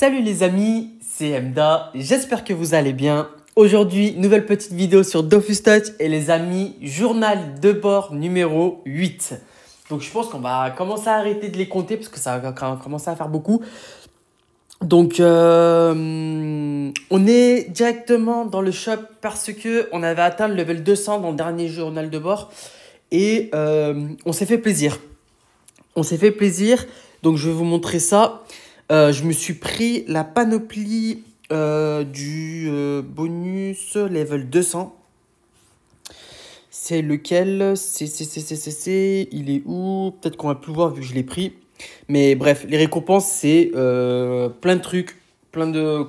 Salut les amis, c'est Emda, j'espère que vous allez bien. Aujourd'hui, nouvelle petite vidéo sur Dofus Touch et les amis, journal de bord numéro 8. Donc je pense qu'on va commencer à arrêter de les compter parce que ça va commencer à faire beaucoup. Donc euh, on est directement dans le shop parce que on avait atteint le level 200 dans le dernier journal de bord et euh, on s'est fait plaisir. On s'est fait plaisir, donc je vais vous montrer ça. Euh, je me suis pris la panoplie euh, du euh, bonus level 200. C'est lequel C'est, c'est, c'est, c'est, il est où Peut-être qu'on va plus voir vu que je l'ai pris. Mais bref, les récompenses, c'est plein de trucs, plein de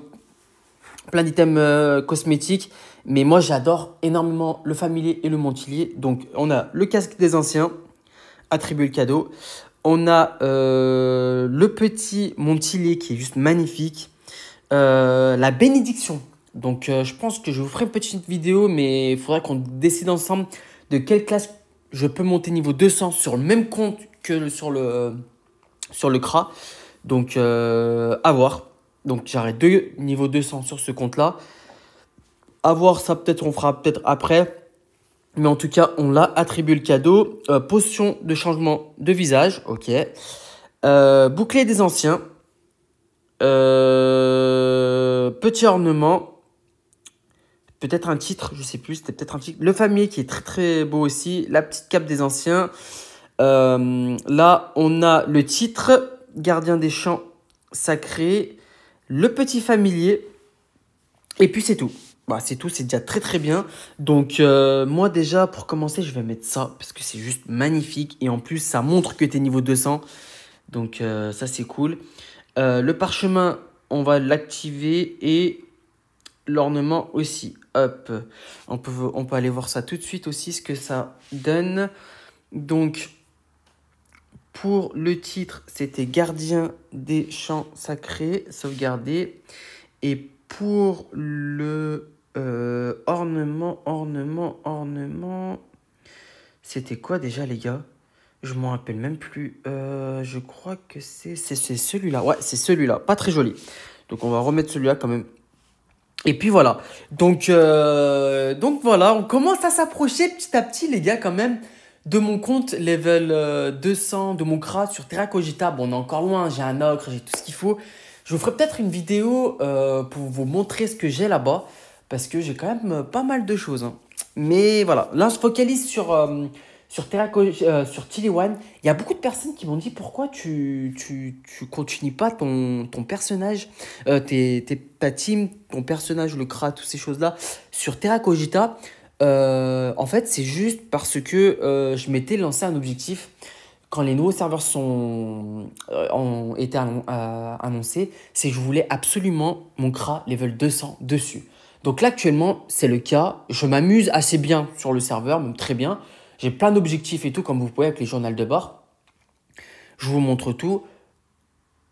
plein d'items cosmétiques. Mais moi, j'adore énormément le familier et le montilier. Donc, on a le casque des anciens, Attribuer le cadeau. On a euh, le petit Montilier qui est juste magnifique. Euh, la bénédiction. Donc euh, je pense que je vous ferai une petite vidéo, mais il faudra qu'on décide ensemble de quelle classe je peux monter niveau 200 sur le même compte que sur le sur le CRA. Donc à voir. Donc j'arrête deux niveau 200 sur ce compte là. À voir ça peut-être on fera peut-être après. Mais en tout cas, on l'a attribué le cadeau. Euh, potion de changement de visage, ok. Euh, bouclier des anciens. Euh, petit ornement. Peut-être un titre, je sais plus, c'était peut-être un titre. Le familier qui est très très beau aussi. La petite cape des anciens. Euh, là, on a le titre. Gardien des champs sacrés. Le petit familier. Et puis c'est tout. Bah, c'est tout, c'est déjà très très bien. Donc euh, moi déjà, pour commencer, je vais mettre ça, parce que c'est juste magnifique. Et en plus, ça montre que tu es niveau 200. Donc euh, ça, c'est cool. Euh, le parchemin, on va l'activer et l'ornement aussi. Hop, on peut, on peut aller voir ça tout de suite aussi, ce que ça donne. Donc pour le titre, c'était Gardien des champs sacrés, Sauvegardé. Et pour le euh, ornement, ornement, ornement. C'était quoi déjà, les gars Je m'en rappelle même plus. Euh, je crois que c'est celui-là. Ouais, c'est celui-là. Pas très joli. Donc, on va remettre celui-là quand même. Et puis voilà. Donc, euh, donc voilà, on commence à s'approcher petit à petit, les gars, quand même, de mon compte level 200, de mon craft sur Terracogita Bon, on est encore loin. J'ai un ocre, j'ai tout ce qu'il faut. Je vous ferai peut-être une vidéo pour vous montrer ce que j'ai là-bas parce que j'ai quand même euh, pas mal de choses. Hein. Mais voilà, là on se focalise sur, euh, sur, euh, sur Tilly Il y a beaucoup de personnes qui m'ont dit pourquoi tu, tu, continues pas ton, ton personnage, tes, ta team, ton personnage, le Kra, toutes ces choses-là, sur Terra en fait, c'est juste parce que je m'étais lancé un objectif. Quand les nouveaux serveurs sont, ont été annoncés, c'est que je voulais absolument mon Kra level 200 dessus. Donc là, actuellement, c'est le cas. Je m'amuse assez bien sur le serveur, même très bien. J'ai plein d'objectifs et tout, comme vous pouvez avec les journaux de bord. Je vous montre tout.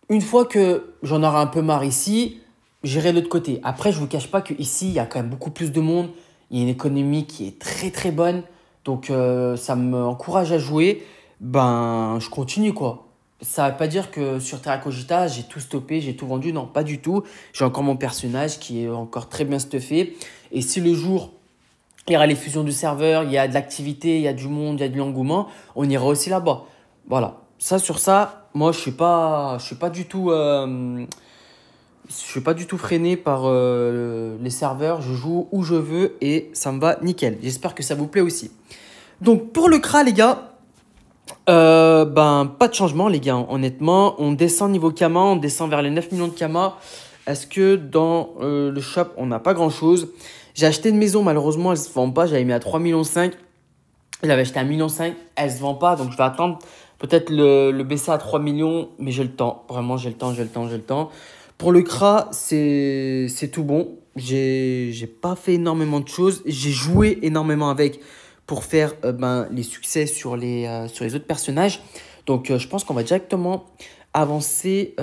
Une fois que j'en aurai un peu marre ici, j'irai de l'autre côté. Après, je vous cache pas qu'ici, il y a quand même beaucoup plus de monde. Il y a une économie qui est très très bonne. Donc euh, ça me encourage à jouer. Ben, je continue quoi ça ne veut pas dire que sur Terra Cogita, j'ai tout stoppé, j'ai tout vendu. Non, pas du tout. J'ai encore mon personnage qui est encore très bien stuffé. Et si le jour, il y aura les fusions du serveur, il y a de l'activité, il y a du monde, il y a de l'engouement, on ira aussi là-bas. Voilà. Ça, sur ça, moi, je suis pas, je suis pas du tout, euh, je suis pas du tout freiné par euh, les serveurs. Je joue où je veux et ça me va nickel. J'espère que ça vous plaît aussi. Donc, pour le CRA, les gars, euh, ben, pas de changement, les gars, honnêtement. On descend niveau Kama, on descend vers les 9 millions de Kama. Est-ce que dans euh, le shop, on n'a pas grand-chose J'ai acheté une maison, malheureusement, elle se vend pas. J'avais mis à 3 millions. J'avais acheté à 1,5 million, elle se vend pas. Donc, je vais attendre peut-être le, le baisser à 3 millions, mais j'ai le temps. Vraiment, j'ai le temps, j'ai le temps, j'ai le temps. Pour le CRA, c'est tout bon. J'ai pas fait énormément de choses. J'ai joué énormément avec pour faire euh, ben, les succès sur les, euh, sur les autres personnages. Donc euh, je pense qu'on va directement avancer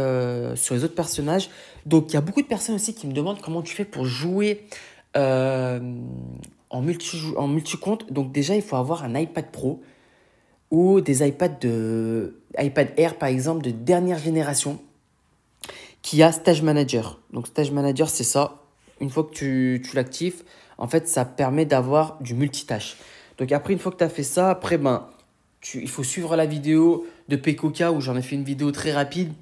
sur les autres personnages. Donc il y a beaucoup de personnes aussi qui me demandent comment tu fais pour jouer en multi en multi-compte. Donc déjà, il faut avoir un iPad Pro ou des iPads de iPad Air par exemple de dernière génération qui a Stage Manager. Donc Stage Manager, c'est ça. Une fois que tu, tu l'actives, en fait, ça permet d'avoir du multitâche. Donc après, une fois que tu as fait ça, après, ben, il faut suivre la vidéo de Pekoka où j'en ai fait une vidéo très rapide.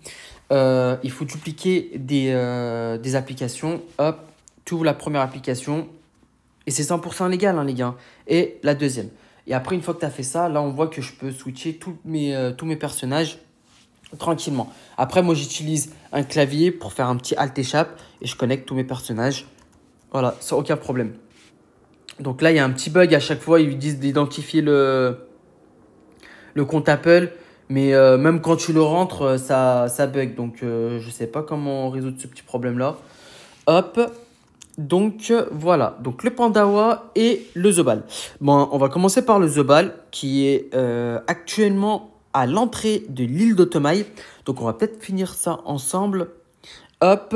Euh, il faut dupliquer des, euh, applications. Hop, tu la première application. Et c'est 100% légal, hein, les gars. Et la deuxième. Et après, une fois que tu as fait ça, là, on voit que je peux switcher tous mes, euh, tous mes personnages tranquillement. Après, moi, j'utilise un clavier pour faire un petit Alt-Échappe et je connecte tous mes personnages. Voilà, sans aucun problème. Donc là, il y a un petit bug à chaque fois. Ils disent d'identifier le, compte Apple. Mais euh, même quand tu le rentres, euh, ça, ça bug. Donc euh, je ne sais pas comment résoudre ce petit problème-là. Hop. Donc voilà. Donc le Pandawa et le Zobal. Bon, on va commencer par le Zobal qui est actuellement à l'entrée de l'île d'Otomaï. Donc on va peut-être finir ça ensemble. Hop.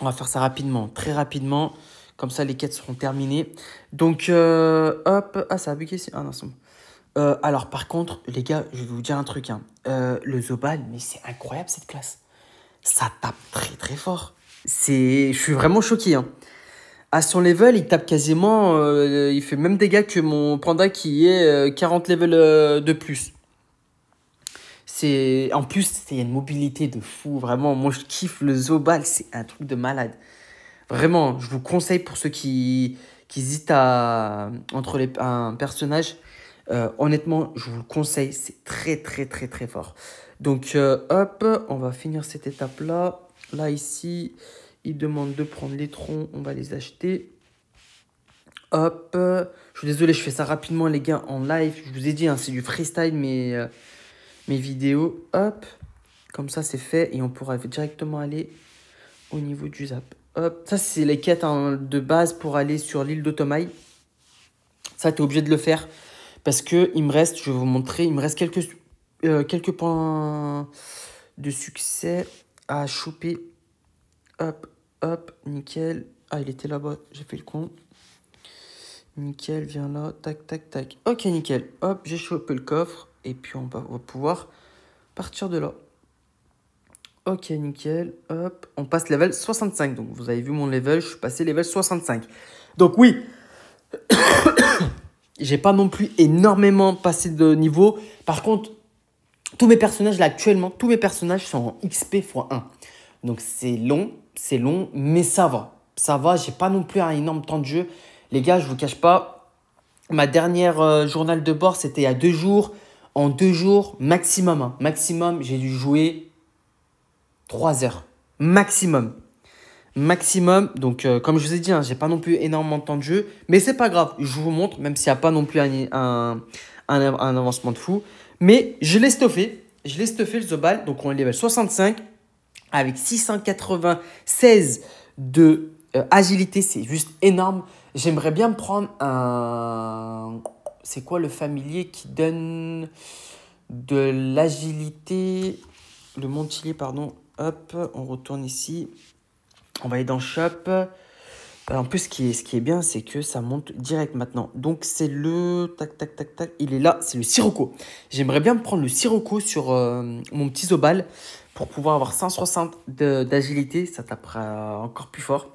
On va faire ça rapidement, très rapidement. Comme ça, les quêtes seront terminées. Donc, euh, hop. Ah, ça a bugué ici. Ah non, c'est euh, alors, par contre, les gars, je vais vous dire un truc. Hein. Euh, le Zobal, mais c'est incroyable cette classe. Ça tape très très fort. Je suis vraiment choqué. Hein. À son level, il tape quasiment. il fait même des dégâts que mon panda qui est 40 levels de plus. En plus, il y a une mobilité de fou. Vraiment, moi je kiffe le Zobal. C'est un truc de malade. Vraiment, je vous conseille pour ceux qui, hésitent à, entre les, un personnage. Euh, honnêtement, je vous le conseille, c'est très très très très fort. Donc euh, hop, on va finir cette étape là. Là ici, il demande de prendre les troncs, on va les acheter. Hop, je suis désolé, je fais ça rapidement les gars en live. Je vous ai dit, hein, c'est du freestyle mais euh, mes vidéos. Hop, comme ça c'est fait et on pourra directement aller au niveau du zap ça, c'est les quêtes hein, de base pour aller sur l'île d'Otomaï. Ça, tu es obligé de le faire. Parce que il me reste, je vais vous montrer, il me reste quelques, euh, quelques points de succès à choper. Hop, hop, nickel. Ah, il était là-bas, j'ai fait le con. Nickel, viens là, tac, tac, tac. Ok, nickel. Hop, j'ai chopé le coffre. Et puis, on va pouvoir partir de là. Ok, nickel. Hop, on passe level 65. Donc, vous avez vu mon level, je suis passé level 65. Donc, oui, j'ai pas non plus énormément passé de niveau. Par contre, tous mes personnages, là, actuellement, tous mes personnages sont en XP x1. Donc, c'est long, c'est long, mais ça va. Ça va, j'ai pas non plus un énorme temps de jeu. Les gars, je vous cache pas, ma dernière euh, journal de bord, c'était il y a deux jours. En deux jours, maximum, hein. maximum, j'ai dû jouer 3 heures maximum. Maximum, donc euh, comme je vous ai dit, hein, j'ai pas non plus énormément de temps de jeu, mais c'est pas grave, je vous montre, même s'il n'y a pas non plus un, avancement de fou. Mais je l'ai stuffé, je l'ai stuffé le Zobal, donc on est level 65 avec 696 de euh, agilité, c'est juste énorme. J'aimerais bien me prendre un. C'est quoi le familier qui donne de l'agilité Le montilier, pardon. Hop, on retourne ici. On va aller dans Shop. Euh, en plus, ce qui est, ce qui est bien, c'est que ça monte direct maintenant. Donc, c'est le... Tac, tac, tac, tac. Il est là, c'est le Sirocco. J'aimerais bien prendre le Sirocco sur euh, mon petit Zobal pour pouvoir avoir 160 d'agilité. Ça tapera encore plus fort.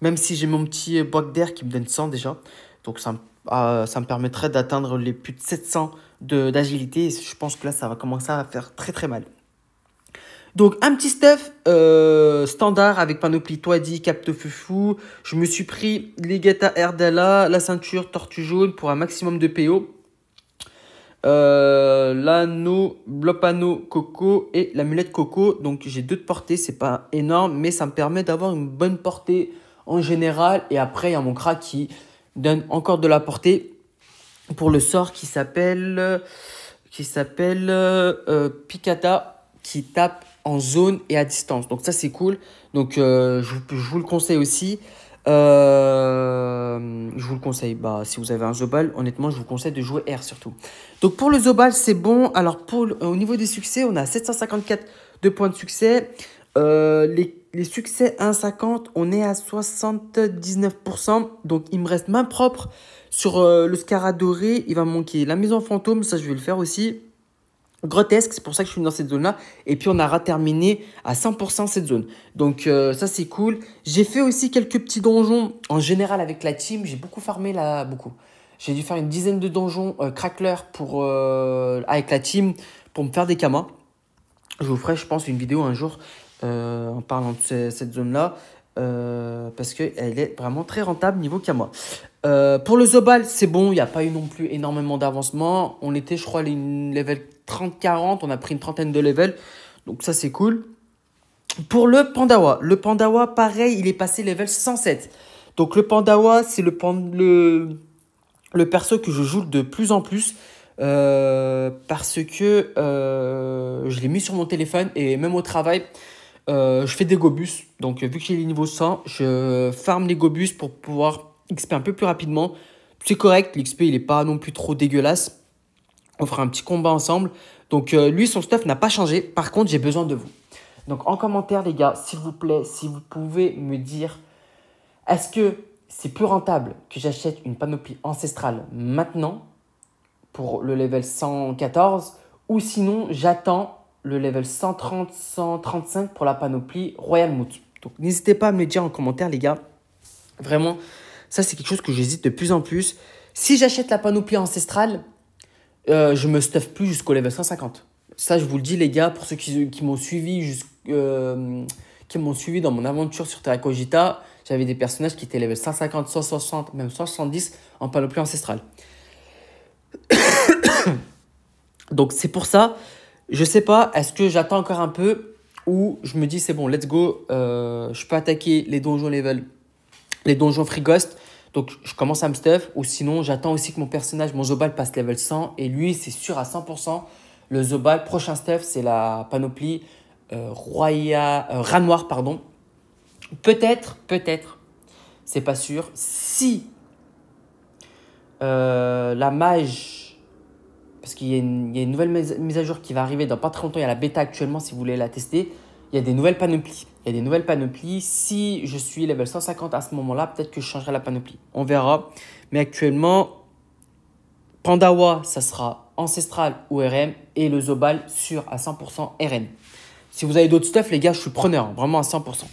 Même si j'ai mon petit boîte d'air qui me donne 100 déjà. Donc, ça, ah, ça me permettrait d'atteindre les plus de 700 d'agilité. je pense que là, ça va commencer à faire très très mal. Donc un petit stuff euh, standard avec panoplie Toadi, capte fufu. Je me suis pris les Erdala, la ceinture tortue jaune pour un maximum de PO. Euh, l'anneau blopano coco et l'amulette coco. Donc j'ai deux de portée, c'est pas énorme, mais ça me permet d'avoir une bonne portée en général. Et après, il y a mon crack qui donne encore de la portée pour le sort qui s'appelle qui s'appelle euh, Picata qui tape en zone et à distance. Donc ça c'est cool. Donc euh, je, vous le conseille aussi. Euh, je vous le conseille. Bah, si vous avez un Zobal, honnêtement, je vous conseille de jouer R surtout. Donc pour le Zobal, c'est bon. Alors pour, euh, au niveau des succès, on a 754 de points de succès. les, les succès 1,50, on est à 79%. Donc il me reste main propre sur le Scaradoré. Il va me manquer la maison fantôme, ça je vais le faire aussi grotesque, c'est pour ça que je suis dans cette zone-là. Et puis on aura terminé à 100% cette zone. Donc euh, ça c'est cool. J'ai fait aussi quelques petits donjons en général avec la team. J'ai beaucoup farmé là, beaucoup. J'ai dû faire une dizaine de donjons euh, crackler pour, euh, avec la team pour me faire des kamas. Je vous ferai, je pense, une vidéo un jour euh, en parlant de cette zone-là. Euh, parce qu'elle est vraiment très rentable niveau Kama. Euh, pour le Zobal, c'est bon, il n'y a pas eu non plus énormément d'avancement. On était, je crois, à une level 30-40, on a pris une trentaine de levels, donc ça c'est cool. Pour le Pandawa, le Pandawa, pareil, il est passé level 107. Donc le Pandawa, c'est le, le, perso que je joue de plus en plus. Euh, parce que je l'ai mis sur mon téléphone et même au travail, euh, je fais des gobus. Donc, euh, vu que j'ai les niveaux 100, je farm les gobus pour pouvoir XP un peu plus rapidement. C'est correct, l'XP il est pas non plus trop dégueulasse. On fera un petit combat ensemble. Donc, euh, lui, son stuff n'a pas changé. Par contre, j'ai besoin de vous. Donc, en commentaire, les gars, s'il vous plaît, si vous pouvez me dire est-ce que c'est plus rentable que j'achète une panoplie ancestrale maintenant pour le level 114 ou sinon j'attends le level 130-135 pour la panoplie Royal Mood Donc n'hésitez pas à me le dire en commentaire les gars. Vraiment, ça c'est quelque chose que j'hésite de plus en plus. Si j'achète la panoplie ancestrale, euh, je me stuff plus jusqu'au level 150. Ça je vous le dis les gars, pour ceux qui, m'ont suivi euh, suivi dans mon aventure sur Terra j'avais des personnages qui étaient level 150, 160, même 170 en panoplie ancestrale. Donc c'est pour ça je sais pas, est-ce que j'attends encore un peu ou je me dis c'est bon, let's go, euh, je peux attaquer les donjons level, les donjons free ghost. Donc je commence à me stuff ou sinon j'attends aussi que mon personnage, mon Zobal passe level 100 et lui c'est sûr à 100%. Le Zobal, prochain stuff, c'est la panoplie euh, Roya, euh, noir, pardon. Peut-être, peut-être, c'est pas sûr, si euh, la mage parce qu'il y, a une nouvelle mise à jour qui va arriver dans pas très longtemps. Il y a la bêta actuellement si vous voulez la tester. Il y a des nouvelles panoplies. Il y a des nouvelles panoplies. Si je suis level 150 à ce moment-là, peut-être que je changerai la panoplie. On verra. Mais actuellement, Pandawa, ça sera ancestral ou RM. Et le Zobal sur à 100% RN. Si vous avez d'autres stuff, les gars, je suis preneur. Hein, vraiment à 100%.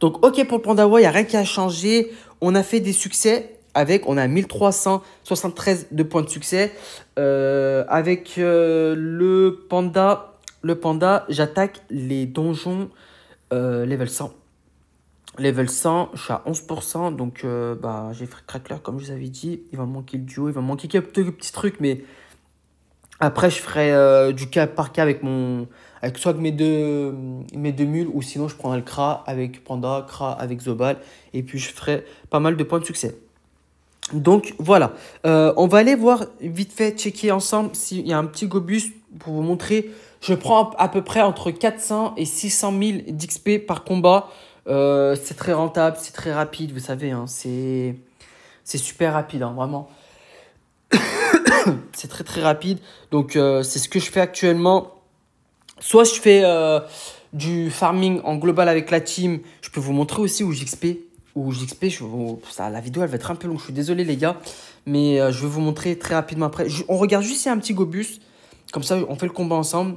Donc, ok pour le Pandawa, il n'y a rien qui a changé. On a fait des succès avec, on a 1373 de points de succès. Euh, avec euh, le panda, le panda, j'attaque les donjons euh, level 100. Level 100, je suis à 11%, donc bah, j'ai fait Crackler comme je vous avais dit. Il va manquer le duo, il va me manquer quelques petits trucs, mais après je ferai du cas par cas avec mon, soit mes deux, mes deux mules, ou sinon je prendrai le cra avec Panda, cra avec Zobal, et puis je ferai pas mal de points de succès. Donc voilà, euh, on va aller voir vite fait, checker ensemble s'il y a un petit gobus pour vous montrer. Je prends à peu près entre 400 et 600 000 d'XP par combat. Euh, c'est très rentable, c'est très rapide, vous savez, hein, c'est super rapide, hein, vraiment. C'est très très rapide, donc euh, c'est ce que je fais actuellement. Soit je fais du farming en global avec la team, je peux vous montrer aussi où j'XP où j'explique, je, ça, la vidéo elle va être un peu longue, je suis désolé les gars, mais euh, je vais vous montrer très rapidement après. on regarde juste a un petit gobus, comme ça on fait le combat ensemble.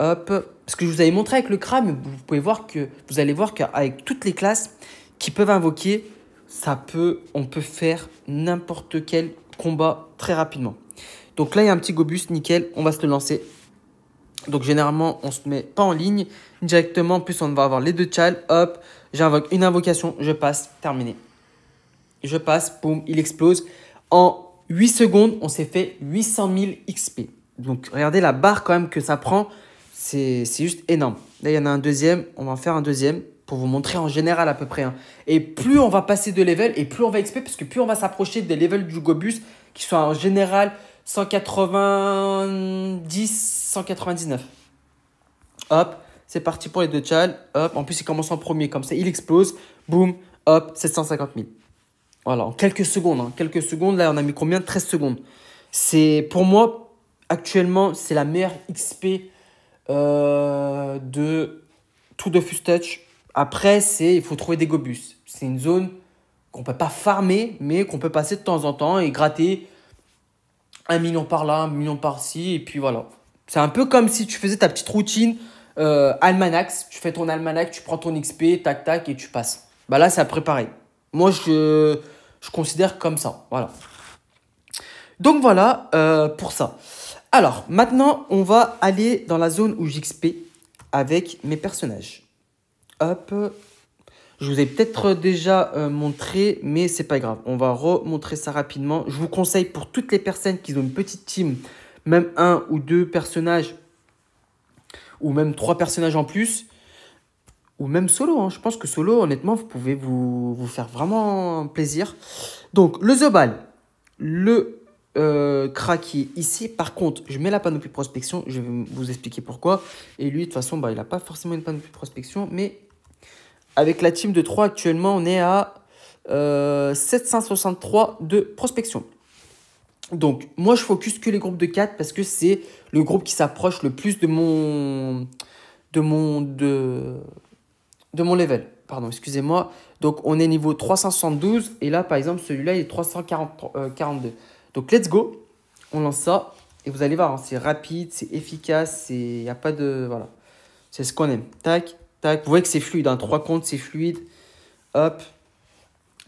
Hop, parce que je vous avais montré avec le crâne, vous pouvez voir que vous allez voir qu'avec toutes les classes qui peuvent invoquer, ça peut, on peut faire n'importe quel combat très rapidement. Donc là il y a un petit gobus, nickel, on va se le lancer. Donc généralement on se met pas en ligne directement, en plus on va avoir les deux chals, hop. J'invoque une invocation, je passe, terminé. Je passe, boum, il explose. En 8 secondes, on s'est fait 800 000 XP. Donc regardez la barre quand même que ça prend, c'est juste énorme. Là, il y en a un deuxième, on va en faire un deuxième pour vous montrer en général à peu près. Hein. Et plus on va passer de level et plus on va XP, parce que plus on va s'approcher des levels du Gobus, qui sont en général 190, 199. Hop, c'est parti pour les deux tchals. Hop, en plus, il commence en premier comme ça. Il explose. Boum, hop, 750 000. Voilà, en quelques secondes. Hein. Quelques secondes, là, on a mis combien 13 secondes. C'est, pour moi, actuellement, c'est la meilleure XP euh, de tout de Touch. Après, c'est, il faut trouver des gobus. C'est une zone qu'on peut pas farmer, mais qu'on peut passer de temps en temps et gratter un million par là, un million par ci, et puis voilà. C'est un peu comme si tu faisais ta petite routine euh, Almanax, tu fais ton almanach, tu prends ton XP, tac tac, et tu passes. Bah là, c'est à préparer. Moi, je, je considère comme ça. Voilà. Donc voilà euh, pour ça. Alors, maintenant, on va aller dans la zone où j'XP avec mes personnages. Hop. Je vous ai peut-être déjà euh, montré, mais c'est pas grave. On va remontrer ça rapidement. Je vous conseille pour toutes les personnes qui ont une petite team, même un ou deux personnages, ou même trois personnages en plus, ou même solo. Hein. Je pense que solo, honnêtement, vous pouvez vous, faire vraiment plaisir. Donc, le Zobal, le euh, ici. Par contre, je mets la panoplie prospection, je vais vous expliquer pourquoi. Et lui, de toute façon, bah, il n'a pas forcément une panoplie prospection, mais avec la team de 3, actuellement, on est à 763 euh, de prospection. Donc, moi, je focus que les groupes de 4 parce que c'est le groupe qui s'approche le plus de mon. de mon. de, de mon level. Pardon, excusez-moi. Donc, on est niveau 372 et là, par exemple, celui-là, il est 342. Euh, Donc, let's go. On lance ça et vous allez voir, hein, c'est rapide, c'est efficace, c'est. Il n'y a pas de. Voilà. C'est ce qu'on aime. Tac, tac. Vous voyez que c'est fluide. 3 hein. comptes, c'est fluide. Hop.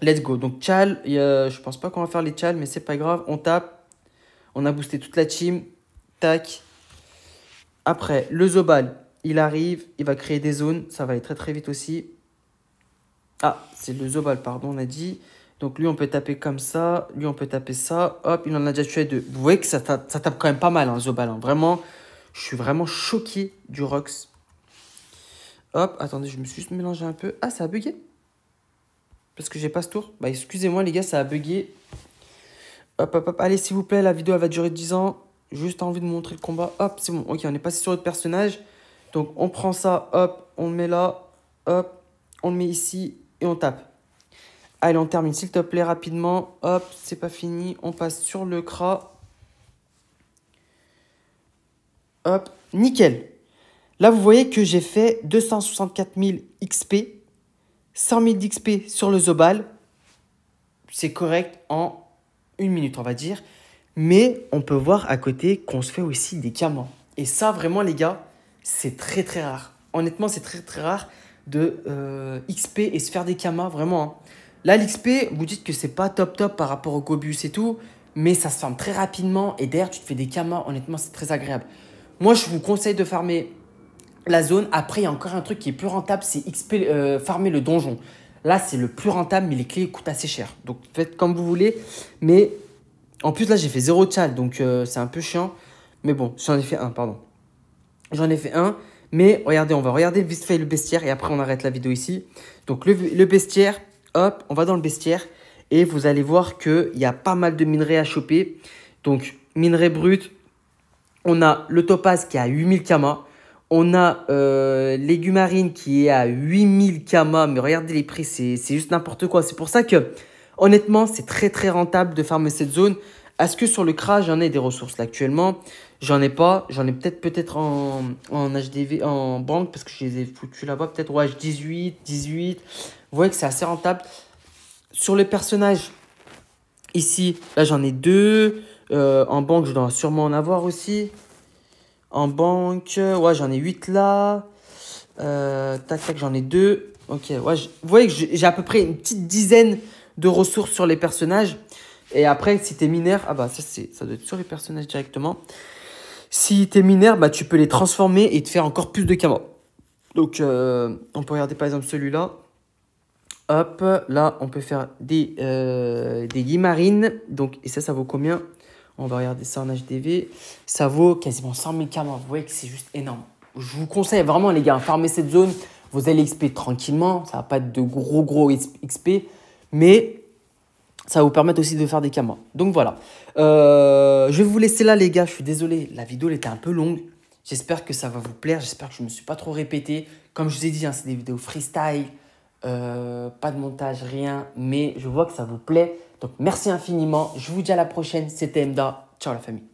Let's go. Donc, Chal, je pense pas qu'on va faire les Chal, mais c'est pas grave. On tape. On a boosté toute la team. Tac. Après, le Zobal, il arrive. Il va créer des zones. Ça va aller très très vite aussi. Ah, c'est le Zobal, pardon, on a dit. Donc, lui, on peut taper comme ça. Lui, on peut taper ça. Hop, il en a déjà tué deux. Vous voyez que ça tape, quand même pas mal, hein, Zobal. Hein. Vraiment, je suis vraiment choqué du Rox. Hop, attendez, je me suis juste mélangé un peu. Ah, ça a bugué parce que j'ai pas ce tour. Bah excusez-moi les gars, ça a bugué. Hop, hop, hop. Allez, s'il vous plaît, la vidéo elle va durer 10 ans. Juste envie de montrer le combat. Hop, c'est bon. Ok, on est passé sur le personnage. Donc on prend ça, hop, on le met là, hop, on le met ici et on tape. Allez, on termine s'il te plaît rapidement. Hop, c'est pas fini. On passe sur le cra. Hop, nickel. Là, vous voyez que j'ai fait 264 000 XP. 100 000 d'XP sur le Zobal, c'est correct en une minute, on va dire. Mais on peut voir à côté qu'on se fait aussi des camas. Et ça, vraiment, les gars, c'est très très rare. Honnêtement, c'est très très rare de euh, XP et se faire des kamas, vraiment. Hein. Là, l'XP, vous dites que c'est pas top top par rapport au Gobus et tout, mais ça se ferme très rapidement. Et derrière, tu te fais des camas. honnêtement, c'est très agréable. Moi, je vous conseille de farmer la zone. Après, il y a encore un truc qui est plus rentable, c'est XP euh, farmer le donjon. Là, c'est le plus rentable, mais les clés coûtent assez cher. Donc faites comme vous voulez. Mais en plus, là, j'ai fait 0 tchal, donc euh, c'est un peu chiant. Mais bon, j'en ai fait un, pardon. J'en ai fait un. Mais regardez, on va regarder vite fait le bestiaire et après on arrête la vidéo ici. Donc le, bestiaire, hop, on va dans le bestiaire et vous allez voir qu'il y a pas mal de minerais à choper. Donc minerais brut, on a le topaz qui a 8000 kamas on a euh, Légumarine qui est à 8000 Kama, mais regardez les prix, c'est juste n'importe quoi. C'est pour ça que, honnêtement, c'est très très rentable de farmer cette zone. Est-ce que sur le CRA, j'en ai des ressources là actuellement J'en ai pas. J'en ai peut-être peut-être en, HDV, en banque, parce que je les ai foutus là-bas. Peut-être h 18, 18. Vous voyez que c'est assez rentable. Sur les personnages, ici, là j'en ai deux. Euh, en banque, je dois sûrement en avoir aussi. En banque, ouais, j'en ai 8 là. Euh, tac, tac, j'en ai 2. Ok, ouais, vous voyez que j'ai à peu près une petite dizaine de ressources sur les personnages. Et après, si t'es mineur, ah bah ça, ça doit être sur les personnages directement. Si t'es mineur, bah tu peux les transformer et te faire encore plus de camo. Donc, euh, on peut regarder par exemple celui-là. Hop, là, on peut faire des, euh, des Donc, et ça, ça vaut combien on va regarder ça en HDV. Ça vaut quasiment 100 000 kamas. Vous voyez que c'est juste énorme. Je vous conseille vraiment, les gars, farmez cette zone. Vous allez XP tranquillement. Ça va pas être de gros, gros XP. Mais ça va vous permettre aussi de faire des camas. Donc voilà. Euh, je vais vous laisser là, les gars. Je suis désolé. La vidéo, elle était un peu longue. J'espère que ça va vous plaire. J'espère que je ne me suis pas trop répété. Comme je vous ai dit, hein, c'est des vidéos freestyle. Euh, pas de montage, rien. Mais je vois que ça vous plaît. Donc merci infiniment. Je vous dis à la prochaine. C'était Mda, Ciao la famille.